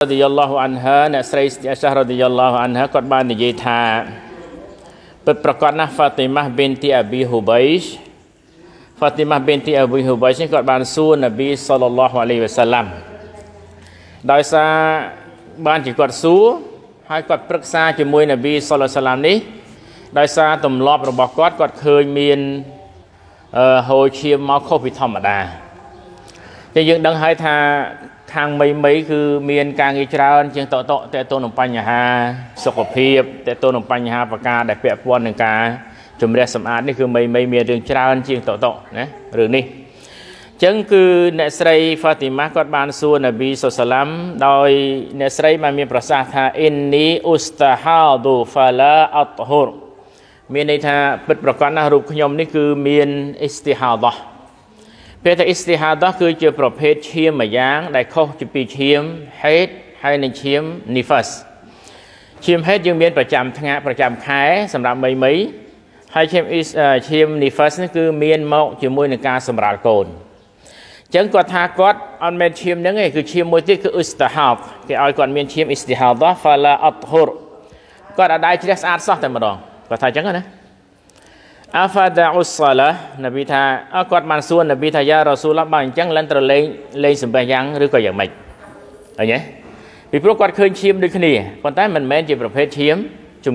រ៉ាឌីយ៉ាឡោះអានហាអ្នកស្រីអាសារ៉ាឌីយ៉ាឡោះអានហាគាត់បាននិយាយថាពិតប្រកបណាស់ហ្វាទីម៉ាប៊ីនទីអាប៊ីហ៊ូបៃសហ្វាទីម៉ាប៊ីនទីអាប៊ីហ៊ូបៃសគាត់បានសួរនប៊ីសល្លឡោះអាឡៃវ៉ាសាឡាំដោយសារបានជាគាត់សួរហើយគាត់ប្រឹក្សាជាមួយនប៊ីសល្លសាឡាំនេះ ដោយសារទម្លាប់របស់គាត់គាត់ឃើញមានហូរឈាមមកខុសពីធម្មតាតែយើងដឹងហើយថាខាងមីមី គឺមានការងារច្រើន ជាងតកតតទៅនឹងបញ្ហាសុខភាពតទៅនឹងបញ្ហាប្រការដែលពាក់ព័ន្ធនឹងការជំរះសម្អាតនេះគឺមីមី មានរឿងច្រើនជាងតកតណារឿងនេះអញ្ចឹងគឺអ្នកស្រីហ្វាទីម៉ាគាត់បានសួរនប៊ីសុសឡាំដោយអ្នកស្រីបានមានប្រសាសន៍ថាអ៊ីននីអ៊ូស្តាហាដូហ្វាឡាអតហូរមានន័យថាពិតប្រកបណាស់រូបខ្ញុំនេះគឺមានអ៊ីស្ទីហាដោះពាក្យថាអ៊ីស្ទីហាដោះគឺជាប្រភេទឈាមមួយយ៉ាង ដែលខុសពីពីឈាមហេតហើយនិងឈាមនីហ្វាសឈាមហេតយើងមានប្រចាំថ្ងៃប្រចាំខែ សម្រាប់មីមីហើយឈាមអ៊ីសឈាមនីហ្វាសនេះគឺមានមកជាមួយនឹងការសម្រាលកូនអញ្ចឹងគាត់ថាគាត់អត់មានឈាមហ្នឹងទេគឺឈាមមួយទៀតគឺអ៊ីស្តាហាបគេឲ្យគាត់មានឈាមអ៊ីស្តាហាបហ្វាឡាអត់ហុរគាត់អាចដែរជ្រះស្អាតសោះតែម្ដងគាត់ថាអញ្ចឹងណាអាហ្វាដាអ៊ុសសាឡានប៊ីថាគាត់បានសួរនប៊ីថាយ៉ារ៉ាស៊ូលឡោះបើអញ្ចឹងលិនត្រលេងលេងសម្បេះយ៉ាងឬក៏យ៉ាងម៉េចអញ្ចឹងពីព្រោះគាត់ឃើញឈាមដូចគ្នាប៉ុន្តែមិនមែនជាប្រភេទឈាមជំ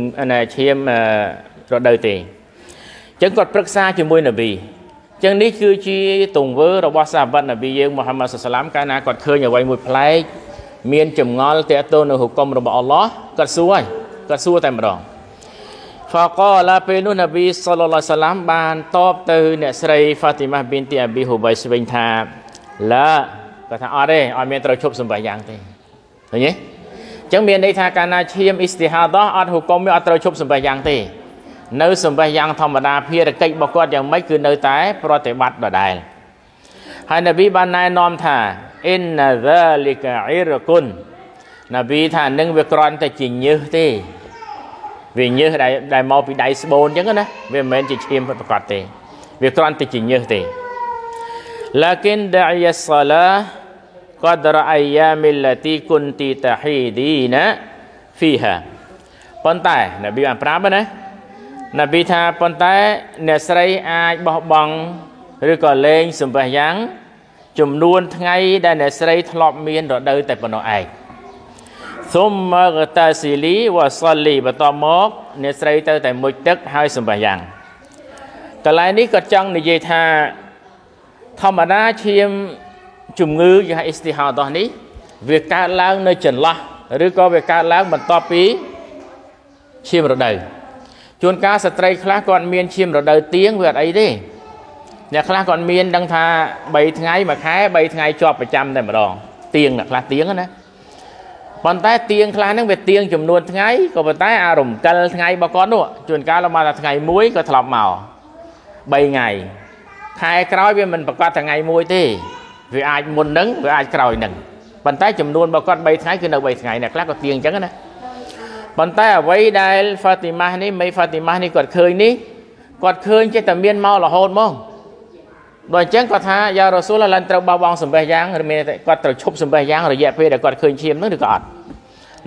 ឈាមរដូវទេអញ្ចឹងគាត់ប្រឹក្សាជាមួយនប៊ីអញ្ចឹងនេះគឺជាទង្វើរបស់សាវកនប៊ីយើងមូហាម៉ាត់សុសឡាមកាលណាគាត់ឃើញអ្វីមួយផ្លែកមានចម្ងល់តេតទៅនៅហុកុំរបស់អល់ឡោះគាត់សួរហើយគាត់សួរតែម្ដងហ្វាកឡាពេលនោះនប៊ីសុលឡាសឡាមបានតបទៅអ្នកស្រីហ្វាទីម៉ាប៊ីនទីអាប៊ីហូបៃស្វិញថាឡាគាត់ថាអត់ទេអត់មានត្រូវឈប់សម្បាយ៉ាងទេឃើញទេអញ្ចឹងមានន័យថាកាលណាឈាមអ៊ីស្ទីហាដោះអត់ហូកុំវាអត់ត្រូវឈប់សម្បាយ៉ាងទេនៅសម្បាយ៉ាងធម្មតាភារកិច្ចរបស់គាត់យ៉ាងម៉េចគឺនៅតែប្រតិបត្តិដដែលហើយនប៊ីបានណែនាំថាអ៊ីនណាហ្សាលីកាអ៊ីរគុននប៊ីថានឹងវាគ្រាន់តែជាញើសទេវាញើសដែលដែលមកពីដៃស្បូនអញ្ចឹងណាវាមិនមែនជាឈាមពិតប្រាកដទេ វាគ្រាន់តែជាញើសទេ لكن دعي الصلاه قدر ايام التي كنت تحيدين فيها ប៉ុន្តែនប៊ីបានប្រាប់ណានប៊ីថាប៉ុន្តែ អ្នកស្រីអាចបោះបង់ឬក៏លេងសម្បះយ៉ាងចំនួនថ្ងៃដែលអ្នកស្រី ធ្លាប់មានរដូវតែប៉ុណ្ណោះឯងសុំមកតាស៊ីលីវ៉ាសលីបន្តមកអ្នកស្រីទៅតែមួយទឹកហើយសម្បាយ៉ាងកន្លែងនេះក៏ចង់និយាយថាធម្មតាឈាមជំងឺយះអ៊ីស្ទីហាដោះនេះ វាកើតឡើងនៅចន្លោះឬក៏វាកើតឡើងបន្ទាប់ពីឈាមរដូវជួនកាលស្ត្រីខ្លះគាត់មានឈាមរដូវទៀងវាអត់អីទេអ្នកខ្លះគាត់មានដឹងថា3ថ្ងៃមួយខែ3ថ្ងៃជាប់ប្រចាំតែម្ដងទៀងអ្នកខ្លះទៀងណាប៉ុន្តែទៀងខ្លះហ្នឹងវាទៀងចំនួនថ្ងៃក៏ប៉ុន្តែអារំកិលថ្ងៃរបស់គាត់នោះជួនកាលមកថាថ្ងៃមួយក៏ធ្លាប់មក3ថ្ងៃខែក្រោយវាមិនប្រកាសថ្ងៃមួយទេវាអាចមុននឹងវាអាចក្រោយនឹងប៉ុន្តែចំនួនរបស់គាត់3ថ្ងៃគឺនៅ3ថ្ងៃអ្នកខ្លះក៏ទៀងអញ្ចឹងណាប៉ុន្តែអ្វីដែលហ្វាទីម៉ាស់នេះមេហ្វាទីម៉ាស់នេះគាត់ឃើញនេះគាត់ឃើញចេះតែមានមករហូតមកដល់អញ្ចឹងគាត់ថាយ៉ារ៉ូស៊ូលឡើងត្រូវបោះបង់សម្បេះយ៉ាងឬមានគាត់ត្រូវឈប់សម្បេះយ៉ាងរយៈពេលដែលគាត់ឃើញឈាមហ្នឹងឬក៏អត់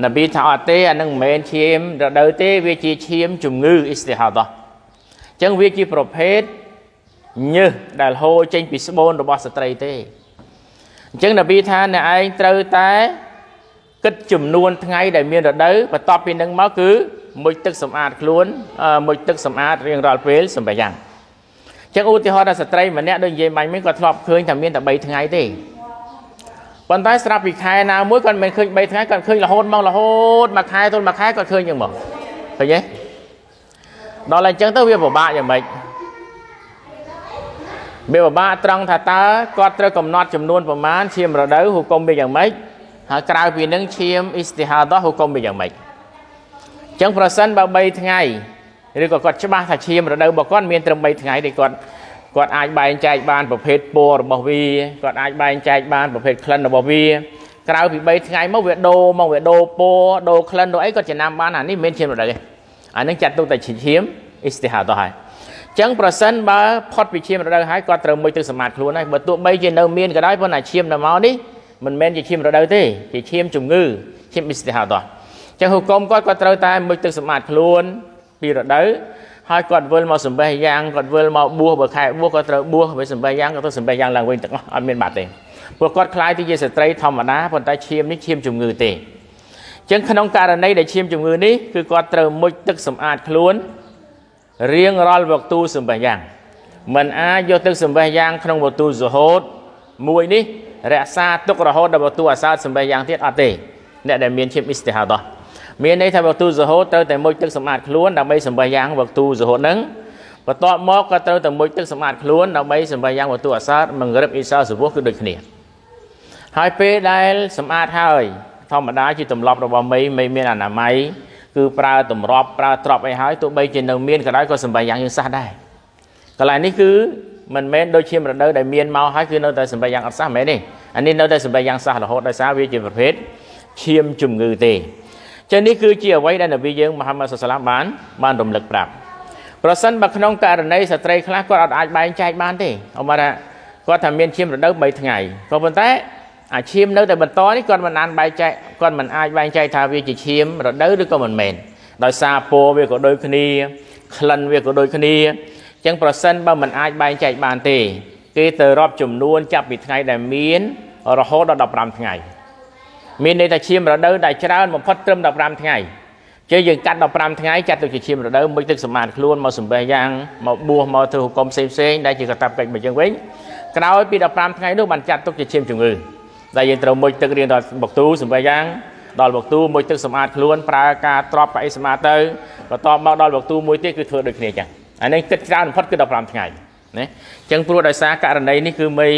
នប៊ីថាអត់ទេអានឹងមិនមែនឈាមរដូវទេ វាជាឈាមជំងឺអ៊ីស្ទីហាដោះអញ្ចឹងវាជាប្រភេទញើសដែលហូរចេញពីស្បូនរបស់ស្ត្រីទេអញ្ចឹងនប៊ីថាអ្នកឯងត្រូវតែគិតចំនួនថ្ងៃដែលមានរដូវបន្ទាប់ពីនឹងមកគឺ មួយទឹកសម្អាត ខ្លួនមួយទឹកសម្អាតរៀងរាល់ពេលសម្រាប់យ៉ាងអញ្ចឹងឧទាហរណ៍ដល់ស្ត្រីម្នាក់ដូចនិយាយមិញមិញគាត់ធ្លាប់ឃើញថាមានតែ3ថ្ងៃទេប៉ុន្តែស្រាប់ពីខែណាមួយគាត់មិនឃើញ3ថ្ងៃគាត់ឃើញរហូតមករហូតមួយខែទល់មួយខែគាត់ឃើញយ៉ាងមកឃើញទេដល់តែអញ្ចឹងទៅវាពិបាកយ៉ាងម៉េចវាពិបាកត្រង់ថាតើគាត់ត្រូវកំណត់ចំនួនប្រមាណឈាមរដូវហុកុំវាយ៉ាងម៉េចហើយក្រៅពីនឹងឈាមអ៊ីស្ទីហាដោះហុកុំវាយ៉ាងម៉េចអញ្ចឹងប្រសិនបើ3ថ្ងៃឬក៏គាត់ច្បាស់ថាឈាមរដូវរបស់គាត់មានត្រឹម3ថ្ងៃទេគាត់គាត់អាចបែងចែកបានប្រភេទពណ៌របស់វាគាត់អាចបែងចែកបានប្រភេទក្លិនរបស់វា ក្រៅពី3ថ្ងៃមកវាដូរមកវាដូរពណ៌ដូរក្លិនដូរអីគាត់ចំណាំបានអានេះមិនមែនឈាមរដូវទេអានឹងចាត់ទុកតែឈាមអ៊ីស្ទីហាទៅហើយចឹងប្រសិនបើផុតពីឈាមរដូវហើយគាត់ត្រូវមួយទឹកសម្អាតខ្លួនហើយបើទោះបីជានៅមានក៏ដោយប៉ុន្តែឈាមនៅមកនេះមិនមែនជាឈាមរដូវទេជាឈាមជំងឺឈាមអ៊ីស្ទីហាទៅចឹងហុកុំគាត់គាត់ត្រូវតែមួយទឹកសម្អាតខ្លួនពីរដូវហើយគាត់វិលមកសម្បេះយ៉ាងគាត់វិលមកបួសបើខែបួសគាត់ត្រូវបួសបើសម្បេះយ៉ាងគាត់ទៅសម្បេះយ៉ាងឡើងវិញទាំងអស់អត់មានបាត់ទេព្រោះគាត់ខ្លាយទៅជាស្ត្រីធម្មតាប៉ុន្តែឈាមនេះឈាមជំងឺទេអញ្ចឹងក្នុងករណីដែលឈាមជំងឺនេះគឺគាត់ត្រូវមុជទឹកសម្អាតខ្លួនរៀងរាល់វគ្គទូសម្បេះយ៉ាងមិនអាចយកទឹកសម្បេះយ៉ាង ក្នុងវគ្គទូសហូតមួយនេះរក្សាទុករហូតដល់វគ្គទូអាសោតសម្បេះយ៉ាងទៀតអត់ទេអ្នកដែលមានឈាមអ៊ីស្តិហាដោះមានន័យថាវកទូសហូតត្រូវតែមុជទឹកសម្អាតខ្លួនដើម្បីសម្បិយ៉ាងវកទូសហូតនឹងបន្ទាប់មកក៏ត្រូវតែមុជទឹកសម្អាតខ្លួនដើម្បីសម្បិយ៉ាងវកទូអាសាតមង្រឹបអ៊ីសាសវៈគឺដូចគ្នាហើយពេលដែលសម្អាតហើយ ធម្មតាជាទម្លាប់របស់មីមីមានអនាម័យគឺប្រើតម្របប្រើទ្របអីហើយទោះបីជានៅមានក៏ដោយក៏សម្បិយ៉ាងយើងសះដែរកន្លែងនេះគឺមិនមែនដូចជារដូវដែលមានមកហើយគឺនៅតែសម្បិយ៉ាងអត់សះមែនទេអានេះនៅតែសម្បិយ៉ាងសះរហូតដោយសារវាជាប្រភេទឈាមជំងឺទេចឹងនេះគឺជាអ្វីដែលនប៊ីយើងមហាម៉ាត់សាសឡាមបាន បានរំលឹកប្រាប់ ប្រសិនបើក្នុងករណីស្ត្រីខ្លះគាត់អត់អាចបែងចែកបានទេអមថាគាត់ថាមានឈាមរដូវ3ថ្ងៃក៏ប៉ុន្តែអាឈាមនៅតែបន្តនេះគាត់មិនអានបែងចែកគាត់មិនអាចបែងចែកថាវាជាឈាមរដូវឬក៏មិនមែនដោយសារពណ៌វាក៏ដូចគ្នាក្លិនវាក៏ដូចគ្នាអញ្ចឹងប្រសិនបើមិនអាចបែងចែកបានទេគេទៅរាប់ចំនួនចាប់ពីថ្ងៃដែលមាន រហូតដល់15ថ្ងៃមានន័យថាឈាមរដូវដែលច្រើនបំផុតត្រឹម15ថ្ងៃជាយើងកាត់15ថ្ងៃចាត់ទុកជាឈាមរដូវមួយទឹកសម្អាតខ្លួនមកសម្បេះយ៉ាងមកបួសមកធ្វើហុកុំផ្សេងផ្សេងដែលជាកតាបកិច្ចរបស់យើងវិញក្រោយពី15ថ្ងៃនោះបានចាត់ទុកជាឈាមជំងឺដែលយើងត្រូវមួយទឹករៀងដល់បុកទូសម្បេះយ៉ាងដល់បុកទូមួយទឹកសម្អាតខ្លួនប្រើការទ្រាប់ប្រអីសម្អាតទៅបន្តមកដល់បុកទូមួយទៀតគឺធ្វើដូចគ្នាចឹងអានេះគិតច្រើនបំផុតគឺ15ថ្ងៃណាអញ្ចឹងព្រោះដោយសារករណីនេះគឺមី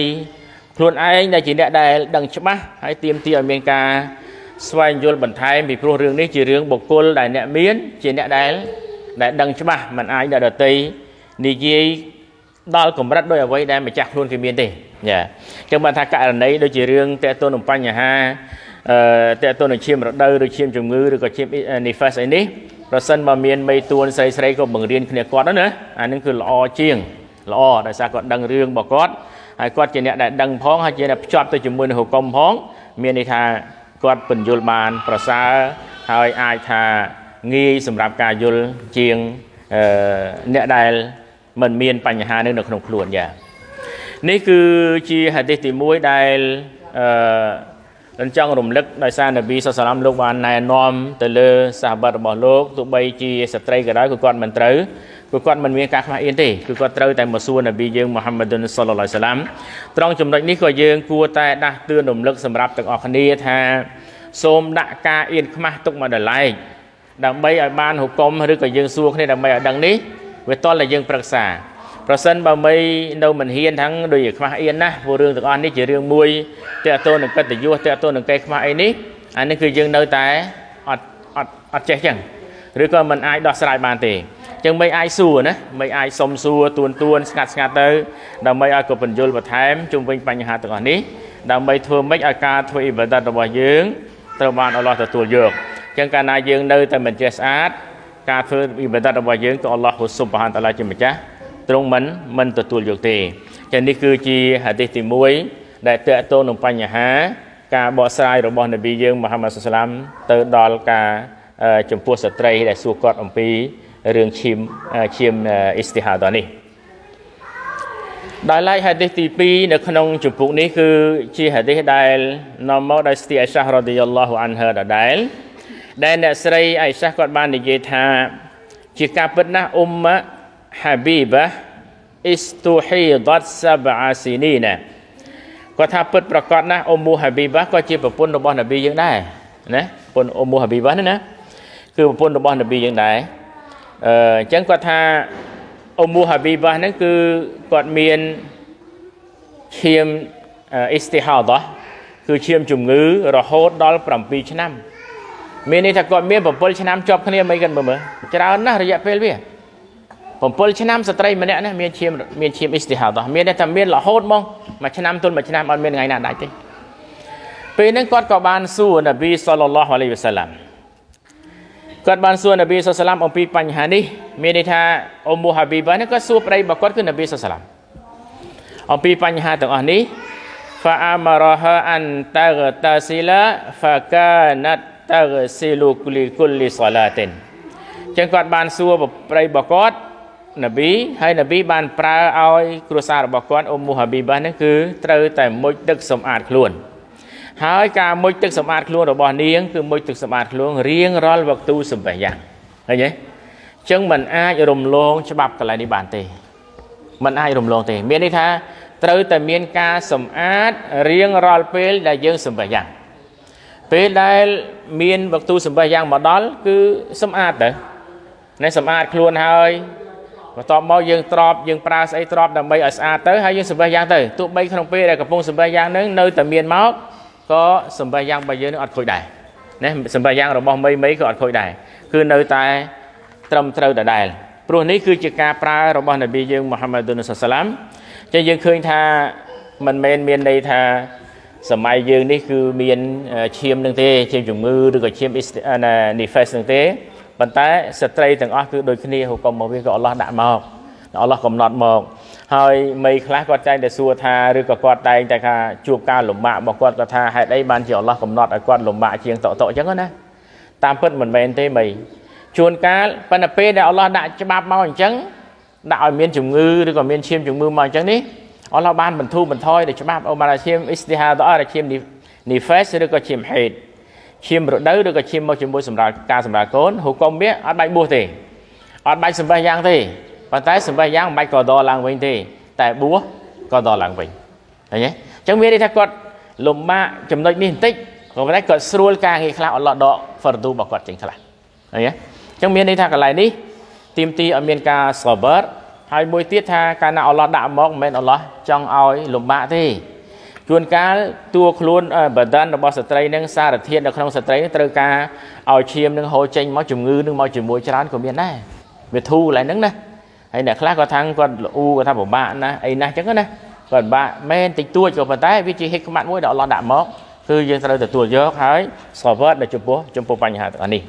ខ្លួនឯងដែលជាអ្នកដែលដឹងច្បាស់ហើយទៀមទីឲ្យមានការស្វែងយល់បន្ថែមពីព្រោះរឿងនេះជារឿងបុគ្គលដែលអ្នកមានជាអ្នកដែលដែលដឹងច្បាស់មិនអាចដល់ដតីនិយាយដល់កម្រិតដោយអ្វីដែលម្ចាស់ខ្លួនគេមានទេចាអញ្ចឹងបានថាករណីដូចជារឿងតេតូននឹងបញ្ហាអឺតេតូននឹងឈាមរដូវឬឈាមជំងឺឬក៏ឈាម nifas អីនេះប្រសិនបើមានមេទួនស្រីស្រីក៏បង្រៀនគ្នាគាត់ណាអានឹងគឺល្អជាងល្អដោយសារគាត់ដឹងរឿងរបស់គាត់ហើយគាត់ជាអ្នកដែលដឹងផងហើយជាអ្នកភ្ជាប់ទៅជាមួយនឹងហុកុំផងមានន័យថាគាត់ពន្យល់បាន ប្រសើរហើយអាចថាងាយសម្រាប់ការយល់ជាងអ្នកដែល មិនមាន បញ្ហានឹងនៅក្នុងខ្លួនយ៉ានេះគឺជាហាឌីសទី1ដែលអឺអញ្ចឹងរំលឹកដោយសារនប៊ីសុសឡាមលោកបានណែនាំទៅលើសាហាបៈរបស់លោកទោះបីជាស្ត្រីក៏ដោយគឺគាត់មិនត្រូវគឺគាត់មិនមានការខ្មាស់អៀនទេគឺគាត់ត្រូវតែមកសួរនប៊ីយើងមូហាម៉ាឌុនសុលឡាយសាឡាមត្រង់ចំណុចនេះក៏យើងគួរតែដាស់តឿនរំលឹកសម្រាប់ទាំងអស់គ្នាថា សូមដាក់ការអៀនខ្មាស់ទុកមកដល់ឡែកដើម្បីឲ្យបានហុកុំឬក៏យើងសួរគ្នាដើម្បីឲ្យដឹងនេះវាតលតែយើងប្រឹក្សាប្រសិនបើមីនៅមិនហ៊ានទាំងដូចខ្មាស់អៀនណាព្រោះរឿងទាំងអស់នេះជារឿងមួយតើតើនឹងកិត្តិយសតើតើនឹងកេរខ្មាស់អីនេះអានេះគឺយើងនៅតែអត់អត់អត់ចេះចឹងឬក៏មិនអាចដោះស្រាយបានទេអញ្ចឹងមិនអាចសួរណាមិនអាចសុំសួរទួនទួនស្ងាត់ស្ងាត់ទៅដើម្បីឲ្យក៏បញ្យលបន្ថែមជុំវិញបញ្ហាទាំងអស់នេះដើម្បីធ្វើម៉េចឲ្យការធ្វើអ៊ីបាដាតរបស់យើងត្រូវបានអល់ឡោះទទួលយកអញ្ចឹងកាលណាយើងនៅតែមិនចេះស្អាត ការធ្វើអ៊ីបាដាតរបស់យើងក៏អល់ឡោះហ៊ូស៊ុបហានតាឡាជាម្ចាស់ទ្រង់មិនមិនទទួលយកទេចឹងនេះគឺជាហាឌីសទី1ដែលតកតងនឹងបញ្ហា ការបកស្រាយរបស់នប៊ីយើងមូហាម៉ាត់សុសឡាម ទៅដល់ការចំពោះស្ត្រី ដែល សួរគាត់អំពីរឿងឈាមឈាមអ៊ីស្ទីហាដល់នេះដោយឡែកហាឌីសទី2នៅក្នុងជំពូកនេះគឺជាហាឌីសដែលនាំមកដោយស្ទីអៃសារ៉ាឌីយ៉ាឡោះអានហាដដែល ដែលអ្នកស្រីអៃសាគាត់បាននិយាយថា ជាការពិតណាស់អ៊ុមម៉ា Habiba istuhidat sab'a sinina គាត់ថាពិត ប្រកបណាស់អ៊ុមមូហាប៊ីបាក៏ជាប្រពន្ធរបស់នប៊ីយើងដែរណាប្រពន្ធអ៊ុមមូហាប៊ីបាណាគឺប្រពន្ធរបស់នប៊ីយើងដែរអឺអញ្ចឹងគាត់ថាអ៊ុមមូហាប៊ីបាហ្នឹងគឺគាត់មានឈាមអ៊ីស្ទីហាដគឺឈាមជំងឺ រហូត ដល់7ឆ្នាំ មានន័យថាគាត់មាន7ឆ្នាំជាប់គ្នាមិនគេមើលច្រើនណាស់រយៈពេលវា7ឆ្នាំស្ត្រីម្នាក់នេះមានឈាមមានឈាមអ៊ីស្ទីហាដោះមានតែមានរហូតមកមួយឆ្នាំទល់មួយឆ្នាំអត់មានថ្ងៃណាដាច់ទេពេលហ្នឹងគាត់ក៏បានសួរនប៊ីសលឡោះអាឡៃវ៉ាសាឡាមគាត់បានសួរនប៊ីសលឡាមអំពីបញ្ហានេះមានន័យថាអ៊ុមមូហាប៊ីបានេះគាត់សួរប្តីរបស់គាត់គឺនប៊ីសលឡាមអំពីបញ្ហាទាំងអស់នេះ فأمرها أن تغتسل فكانت تغسل لكل صلاة ចឹងគាត់បានសួរប្តីរបស់គាត់នប៊ីហើយនប៊ីបានប្រើឲ្យគ្រួសាររបស់គាត់អ៊ុំមូហាប៊ីបានេះគឺត្រូវតែមុជទឹកសម្អាតខ្លួន ហើយការមុជទឹកសម្អាតខ្លួនរបស់នាងគឺមុជទឹកសម្អាតខ្លួនរៀងរាល់វគ្ទូសម្បះយ៉ាងឃើញទេអញ្ចឹងมันអាចរំលងច្បាប់កន្លែងនេះបានទេมันអាចរំលងទេ មានន័យថា ត្រូវតែមានការសម្អាតរៀងរាល់ពេល ដែលយើងសម្បះយ៉ាងពេលដែលមានវគ្ទូសម្បះយ៉ាងមកដល់គឺសម្អាតទៅណែសម្អាតខ្លួនហើយបន្ទាប់មកយើងត្របយើងប្រើស្អីត្របដើម្បីឲ្យស្អាតទៅហើយយើងសម្បេះយ៉ាងទៅទោះបីក្នុងពេលដែលកំពុងសម្បេះយ៉ាងនឹងនៅតែមានមកក៏សម្បេះយ៉ាងរបស់យើងនឹងអត់ខូចដែរណាសម្បេះយ៉ាងរបស់មីមីក៏អត់ខូចដែរគឺនៅតែត្រឹមត្រូវដដែលព្រោះនេះគឺជាការប្រើរបស់នប៊ីយើងមូហាម៉ាឌុនសាសាឡាមចឹងយើងឃើញថាមិនមែនមានន័យថាសម័យយើងនេះគឺមានឈាមនឹងទេឈាមជំងឺឬក៏ឈាម Nifest នឹងទេប៉ុន្តែស្ត្រីទាំងអស់គឺដូចគ្នាហូបកុំមកវាក៏អល់ឡោះដាក់មកអល់ឡោះកំណត់មកហើយមីខ្លះគាត់ចែងតែសួរថាឬក៏គាត់តែងតែថាជួបការលំបាករបស់គាត់គាត់ថាហេតុអីបានជាអល់ឡោះកំណត់ឲ្យគាត់លំបាកជាងតកតកអញ្ចឹងណាតាមពិតមិនមែនទេមីជួនកាលប៉ុន្តែពេលដែលអល់ឡោះដាក់ច្បាប់មកអញ្ចឹងដាក់ឲ្យមានជំងឺឬក៏មានឈាមជំងឺមកអញ្ចឹងនេះអល់ឡោះបានបន្ធូរបន្ថយដល់ច្បាប់អូម៉ារឈាមអ៊ីស្ទីហាដអរឈាមនីហ្វេសឬក៏ឈាមហេតឈាមរដូវឬក៏ឈាមមកជាមួយសម្រាប់ការសម្រាប់កូនហូកុំវាអត់បាច់បួសទេអត់បាច់សម្បេះយ៉ាងទេប៉ុន្តែសម្បេះយ៉ាងមិនបាច់ក៏ដកឡើងវិញទេ តែបួសក៏ដកឡើងវិញឃើញទេអញ្ចឹងមានន័យថាគាត់លំបាកចំណុចនេះបន្តិចក៏ប៉ុន្តែគាត់ស្រួលការងារខ្លះអត់ឡោះដកហ្វរឌូរបស់គាត់ចេញខ្លះឃើញទេអញ្ចឹងមានន័យថាកន្លែងនេះទីមទីឲ្យមានការ server ហើយមួយទៀតថាកាលណាអល់ឡោះដាក់មកមិនមែនអល់ឡោះចង់ឲ្យលំបាកទេជួនកាលតួខ្លួនបដិនរបស់ស្ត្រីនឹងសារធាតុនៅក្នុងស្ត្រីនឹងត្រូវការឲ្យឈាមនឹងហូរចេញមកជំងឺនឹងមកជាមួយច្រើនក៏មានដែរវាធូរឡើយហ្នឹងណាហើយអ្នកខ្លះក៏ថាគាត់ល្អគាត់ថាពិបាកណាអីណាស់ចឹងណាគាត់ពិបាកមែនតិចតួចក៏ប៉ុន្តែវាជាហិកម៉ាត់មួយដែលអល់ឡោះដាក់មកគឺយើងត្រូវទទួលយកហើយស្វវតចំពោះចំពោះបញ្ហាទាំងនេះ